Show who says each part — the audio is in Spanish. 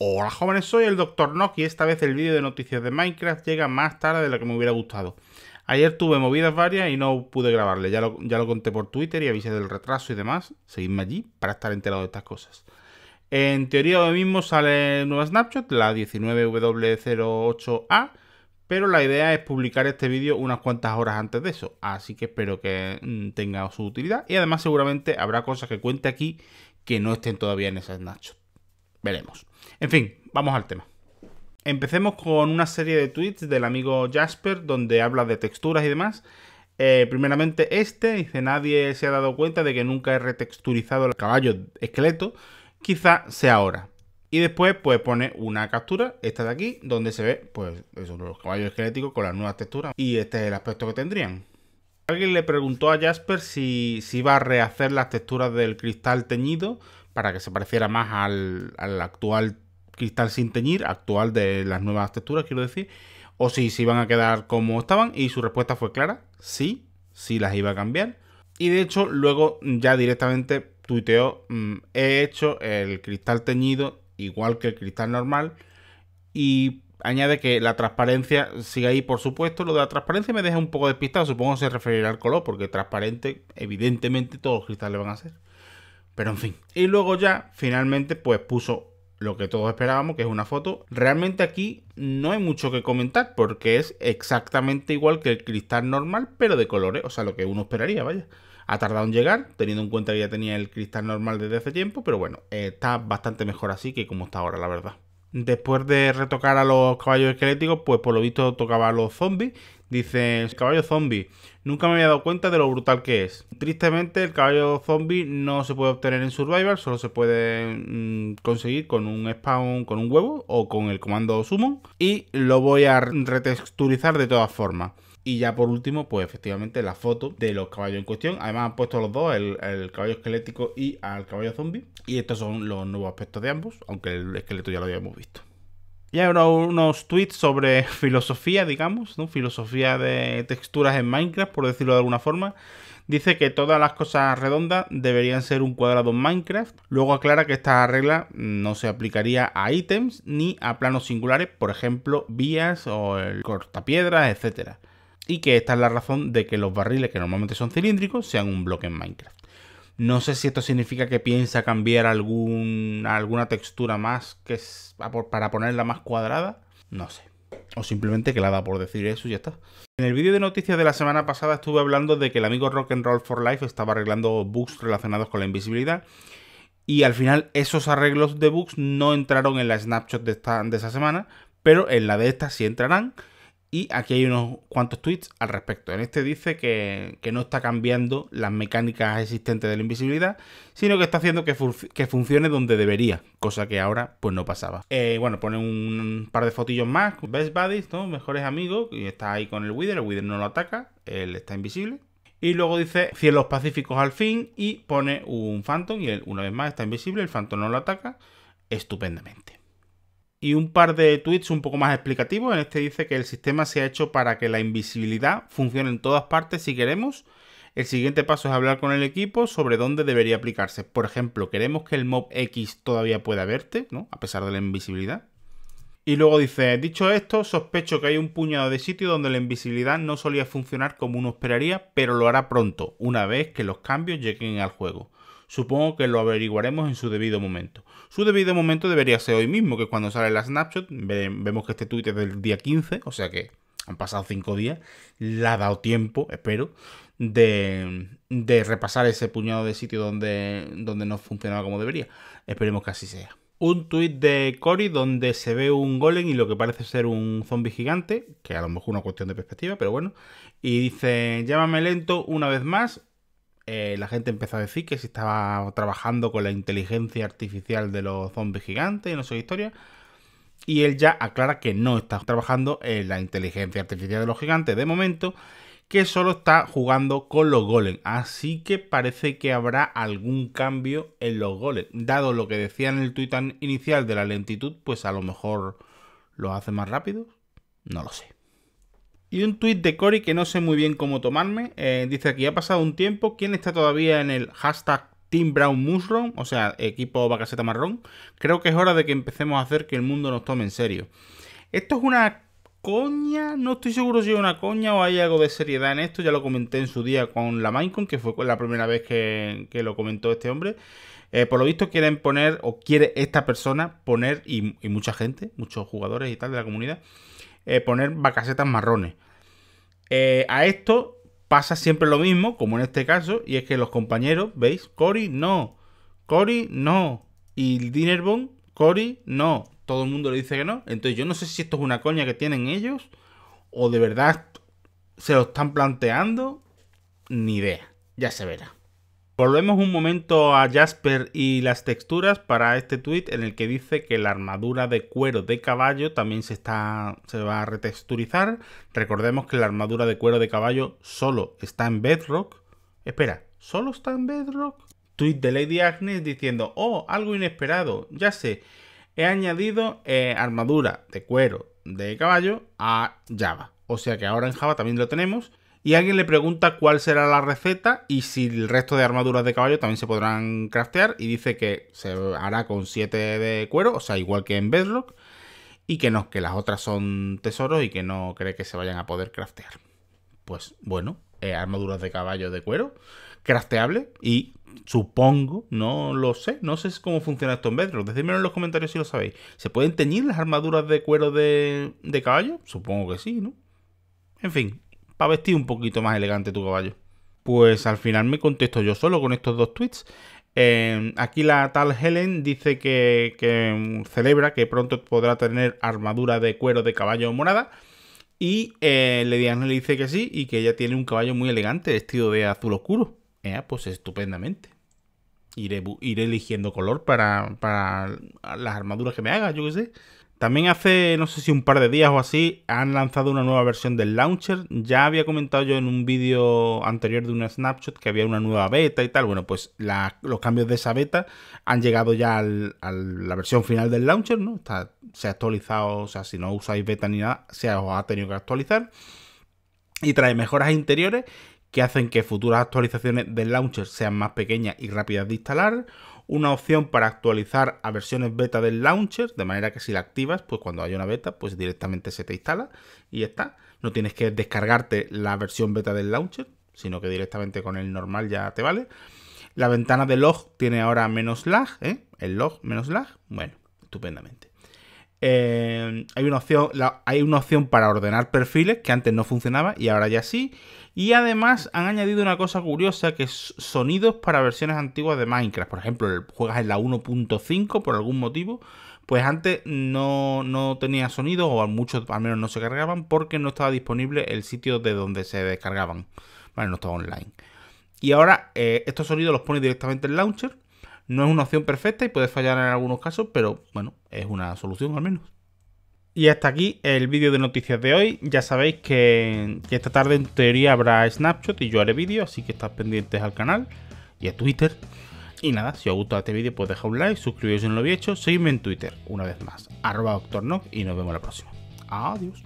Speaker 1: Hola jóvenes, soy el Dr. Nock y esta vez el vídeo de noticias de Minecraft llega más tarde de lo que me hubiera gustado. Ayer tuve movidas varias y no pude grabarle, ya lo, ya lo conté por Twitter y avisé del retraso y demás. Seguidme allí para estar enterado de estas cosas. En teoría hoy mismo sale nueva snapshot, la 19W08A, pero la idea es publicar este vídeo unas cuantas horas antes de eso, así que espero que mm, tenga su utilidad y además seguramente habrá cosas que cuente aquí que no estén todavía en esa snapshot. Veremos. En fin, vamos al tema. Empecemos con una serie de tweets del amigo Jasper donde habla de texturas y demás. Eh, primeramente este, dice nadie se ha dado cuenta de que nunca he retexturizado el caballo esqueleto, quizá sea ahora. Y después pues pone una captura, esta de aquí, donde se ve pues, los caballos esqueléticos con las nuevas texturas. Y este es el aspecto que tendrían. Alguien le preguntó a Jasper si, si iba a rehacer las texturas del cristal teñido para que se pareciera más al, actual cristal sin teñir, actual de las nuevas texturas, quiero decir, o si se iban a quedar como estaban, y su respuesta fue clara, sí, sí las iba a cambiar. Y de hecho, luego ya directamente tuiteó, mm, he hecho el cristal teñido igual que el cristal normal, y añade que la transparencia sigue ahí, por supuesto. Lo de la transparencia me deja un poco despistado, supongo se referirá al color, porque transparente, evidentemente, todos los cristales van a ser. Pero en fin. Y luego ya, finalmente, pues puso lo que todos esperábamos, que es una foto. Realmente aquí no hay mucho que comentar porque es exactamente igual que el cristal normal, pero de colores. O sea, lo que uno esperaría, vaya. Ha tardado en llegar, teniendo en cuenta que ya tenía el cristal normal desde hace tiempo, pero bueno, eh, está bastante mejor así que como está ahora, la verdad. Después de retocar a los caballos esqueléticos, pues por lo visto tocaba a los zombies. Dice, caballo zombie, Nunca me había dado cuenta de lo brutal que es. Tristemente, el caballo zombie no se puede obtener en Survival, solo se puede mm, conseguir con un spawn, con un huevo o con el comando summon. Y lo voy a retexturizar de todas formas. Y ya por último, pues efectivamente la foto de los caballos en cuestión. Además han puesto los dos, el, el caballo esquelético y al caballo zombie. Y estos son los nuevos aspectos de ambos, aunque el esqueleto ya lo habíamos visto ya unos tweets sobre filosofía, digamos, ¿no? filosofía de texturas en Minecraft, por decirlo de alguna forma. Dice que todas las cosas redondas deberían ser un cuadrado en Minecraft. Luego aclara que esta regla no se aplicaría a ítems ni a planos singulares, por ejemplo, vías o el cortapiedras, etc. Y que esta es la razón de que los barriles que normalmente son cilíndricos sean un bloque en Minecraft. No sé si esto significa que piensa cambiar algún, alguna textura más que es para ponerla más cuadrada. No sé. O simplemente que la da por decir eso y ya está. En el vídeo de noticias de la semana pasada estuve hablando de que el amigo Rock and Roll for Life estaba arreglando bugs relacionados con la invisibilidad. Y al final esos arreglos de bugs no entraron en la snapshot de, esta, de esa semana, pero en la de esta sí entrarán. Y aquí hay unos cuantos tweets al respecto. En este dice que, no está cambiando las mecánicas existentes de la invisibilidad, sino que está haciendo que, funcione donde debería, cosa que ahora pues no pasaba. Eh, bueno, pone un par de fotillos más, best buddies, mejores amigos, y está ahí con el Wither, el Wither no lo ataca, él está invisible. Y luego dice cielos pacíficos al fin y pone un Phantom y él una vez más está invisible, el Phantom no lo ataca estupendamente y un par de tweets un poco más explicativos. En este dice que el sistema se ha hecho para que la invisibilidad funcione en todas partes si queremos. El siguiente paso es hablar con el equipo sobre dónde debería aplicarse. Por ejemplo, queremos que el mob X todavía pueda verte, ¿no? A pesar de la invisibilidad. Y luego dice, dicho esto, sospecho que hay un puñado de sitios donde la invisibilidad no solía funcionar como uno esperaría, pero lo hará pronto, una vez que los cambios lleguen al juego. Supongo que lo averiguaremos en su debido momento. Su debido momento debería ser hoy mismo, que cuando sale la snapshot, vemos que este tweet es del día 15, o sea que han pasado 5 días, le ha dado tiempo, espero, de, repasar ese puñado de sitio donde, donde no funcionaba como debería. Esperemos que así sea. Un tuit de Cory donde se ve un golem y lo que parece ser un zombie gigante, que a lo mejor es una cuestión de perspectiva, pero bueno. Y dice, llámame lento una vez más, eh, la gente empezó a decir que se estaba trabajando con la inteligencia artificial de los zombies gigantes y no sé historia. Y él ya aclara que no está trabajando en la inteligencia artificial de los gigantes de momento, que solo está jugando con los golems. Así que parece que habrá algún cambio en los golems. Dado lo que decía en el tweet inicial de la lentitud, pues a lo mejor lo hace más rápido. No lo sé. Y un tuit de Cory que no sé muy bien cómo tomarme. Eh, dice aquí, ha pasado un tiempo. ¿Quién está todavía en el hashtag Team Brown Mushroom? O sea, equipo Bacaseta Marrón. Creo que es hora de que empecemos a hacer que el mundo nos tome en serio. Esto es una coña. No estoy seguro si es una coña o hay algo de seriedad en esto. Ya lo comenté en su día con la Minecon, que fue la primera vez que, lo comentó este hombre. Eh, por lo visto quieren poner, o quiere esta persona poner, y, y mucha gente, muchos jugadores y tal de la comunidad, eh, poner vacasetas marrones. Eh, a esto pasa siempre lo mismo, como en este caso, y es que los compañeros, ¿veis? Cory no, Cory no, y Dinnerbone, Cory no. Todo el mundo le dice que no. Entonces yo no sé si esto es una coña que tienen ellos, o de verdad se lo están planteando, ni idea. Ya se verá. Volvemos un momento a Jasper y las texturas para este tweet en el que dice que la armadura de cuero de caballo también se, está, se va a retexturizar. Recordemos que la armadura de cuero de caballo solo está en Bedrock. Espera, ¿solo está en Bedrock? Tweet de Lady Agnes diciendo, oh, algo inesperado, ya sé, he añadido eh, armadura de cuero de caballo a Java. O sea que ahora en Java también lo tenemos y alguien le pregunta cuál será la receta y si el resto de armaduras de caballo también se podrán craftear y dice que se hará con 7 de cuero, o sea, igual que en Bedrock, y que no, que las otras son tesoros y que no cree que se vayan a poder craftear. Pues bueno, eh, armaduras de caballo de cuero, crafteable y supongo, no lo sé, no sé cómo funciona esto en Bedrock, decídmelo en los comentarios si lo sabéis. ¿Se pueden teñir las armaduras de cuero de, de caballo? Supongo que sí, ¿no? En fin, para vestir un poquito más elegante tu caballo. Pues al final me contesto yo solo con estos dos tweets. Em, aquí la tal Helen dice que, em, celebra que pronto podrá tener armadura de cuero de caballo morada. Y eh, Lady Anne le dice que sí y que ella tiene un caballo muy elegante vestido de azul oscuro. Eh, pues estupendamente. Iré, eligiendo color para, para las armaduras que me haga, yo qué sé. También hace, no sé si un par de días o así, han lanzado una nueva versión del launcher. Ya había comentado yo en un vídeo anterior de una snapshot que había una nueva beta y tal. Bueno, pues los cambios de esa beta han llegado ya a la versión final del launcher, ¿no? se ha actualizado, o sea, si no usáis beta ni nada, se os ha tenido que actualizar. Y trae mejoras interiores que hacen que futuras actualizaciones del launcher sean más pequeñas y rápidas de instalar, una opción para actualizar a versiones beta del launcher, de manera que si la activas, pues cuando haya una beta, pues directamente se te instala y ya está. No tienes que descargarte la versión beta del launcher, sino que directamente con el normal ya te vale. La ventana de log tiene ahora menos lag, ¿eh? El log menos lag, bueno, estupendamente. Eh, hay, una opción, hay una opción para ordenar perfiles que antes no funcionaba y ahora ya sí. Y además han añadido una cosa curiosa que sonidos para versiones antiguas de Minecraft. Por ejemplo, juegas en la 1.5 por algún motivo. Pues antes no, tenía sonido o muchos al menos no se cargaban porque no estaba disponible el sitio de donde se descargaban. Bueno, no estaba online. Y ahora eh, estos sonidos los pone directamente el launcher no es una opción perfecta y puede fallar en algunos casos, pero bueno, es una solución al menos. Y hasta aquí el vídeo de noticias de hoy. Ya sabéis que, esta tarde en teoría habrá Snapchat y yo haré vídeo, así que estad pendientes al canal y a Twitter. Y nada, si os ha gustado este vídeo, pues deja un like, suscribiros si no lo habéis hecho, seguidme en Twitter, una vez más, arroba y nos vemos la próxima. Adiós.